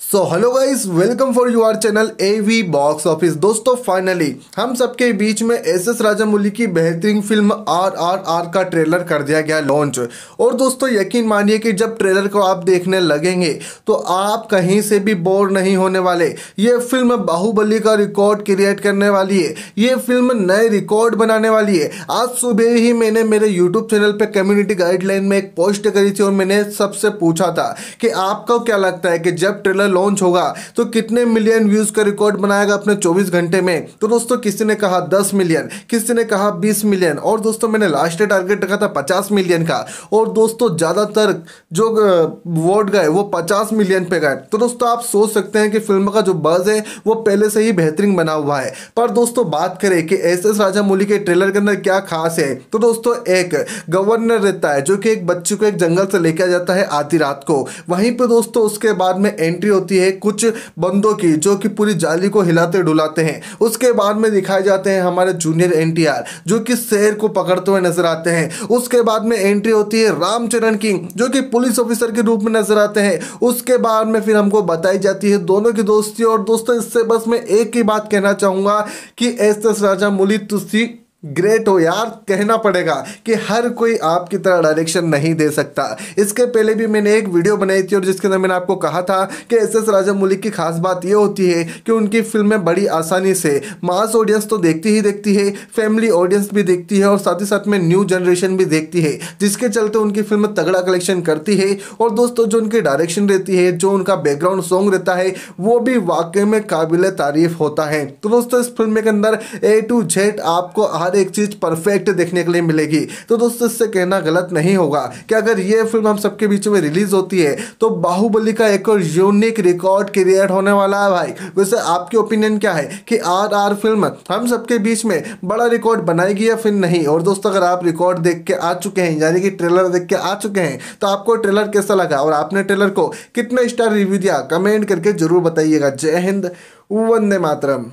so hello guys welcome for your channel A V box office दोस्तों finally हम सबके बीच में एस एस राजामौली की बेहतरीन फिल्म आर आर आर का ट्रेलर कर दिया गया लॉन्च और दोस्तों यकीन मानिए कि जब ट्रेलर को आप देखने लगेंगे तो आप कहीं से भी बोर नहीं होने वाले ये फिल्म बाहुबली का रिकॉर्ड क्रिएट करने वाली है ये फिल्म नए रिकॉर्ड बनाने वाली है आज सुबह ही मैंने मेरे यूट्यूब चैनल पर कम्युनिटी गाइडलाइन में एक पोस्ट करी थी और मैंने सबसे पूछा था कि आपको क्या लगता है कि जब ट्रेलर में लॉन्च होगा तो कितने मिलियन व्यूज़ का रिकॉर्ड बनाएगा अपने चौबीस घंटे में तो दोस्तों किसी ने कहा दस मिलियन किसी ने कहा बीस मिलियन और दोस्तों मैंने लास्ट टारगेट रखा था पचास मिलियन का और दोस्तों ज़्यादातर जो वोट गए वो पचास मिलियन पे गए तो दोस्तों आप सोच सकते हैं कि फिल्म का जो बर्ज है वो पहले से ही बेहतरीन बना हुआ है पर दोस्तों बात करें कि एस एस राजा मौली के ट्रेलर के अंदर क्या खास है तो दोस्तों एक गवर्नर रहता है जो कि एक बच्चे को एक जंगल से लेकर जाता है आधी रात को वहीं पर दोस्तों उसके बाद में एंट्री होती है कुछ बंदों की जो कि पूरी जाली को हिलाते डुलाते हैं उसके बाद में दिखाए जाते हैं हमारे जूनियर एन जो कि शहर को पकड़ते हुए नजर आते हैं उसके बाद में एंट्री होती है रामचरण किंग जो कि पुलिस ऑफिसर के रूप में नजर आते हैं उसके बाद में फिर हमको बताई जाती है दोनों की दोस्ती और दोस्तों इससे बस मैं एक ही बात कहना चाहूंगा कि एस एस राजा मुली तुस्ती ग्रेट हो यार कहना पड़ेगा कि हर कोई आपकी तरह डायरेक्शन नहीं दे सकता इसके पहले भी मैंने एक वीडियो बनाई थी और जिसके अंदर मैंने आपको कहा था कि एस एस राजा मलिक की खास बात यह होती है कि उनकी फिल्में बड़ी आसानी से मास ऑडियंस तो देखती ही देखती है फैमिली ऑडियंस भी देखती है और साथ ही साथ में न्यू जनरेशन भी देखती है जिसके चलते उनकी फिल्म तगड़ा कलेक्शन करती है और दोस्तों जो उनकी डायरेक्शन रहती है जो उनका बैकग्राउंड सॉन्ग रहता है वो भी वाकई में काबिल तारीफ होता है तो दोस्तों इस फिल्म के अंदर ए टू जेड आपको आज हर एक चीज़ परफेक्ट देखने के लिए मिलेगी तो दोस्तों इससे कहना गलत नहीं होगा कि अगर ये फिल्म हम सबके बीच में रिलीज़ होती है तो बाहुबली का एक और यूनिक रिकॉर्ड क्रिएट होने वाला है भाई वैसे आपके ओपिनियन क्या है कि आर आर फिल्म हम सबके बीच में बड़ा रिकॉर्ड बनाएगी या फिर नहीं और दोस्तों अगर आप रिकॉर्ड देख के आ चुके हैं यानी कि ट्रेलर देख के आ चुके हैं तो आपको ट्रेलर कैसा लगा और आपने ट्रेलर को कितने स्टार रिव्यू दिया कमेंट करके जरूर बताइएगा जय हिंद वंदे मातरम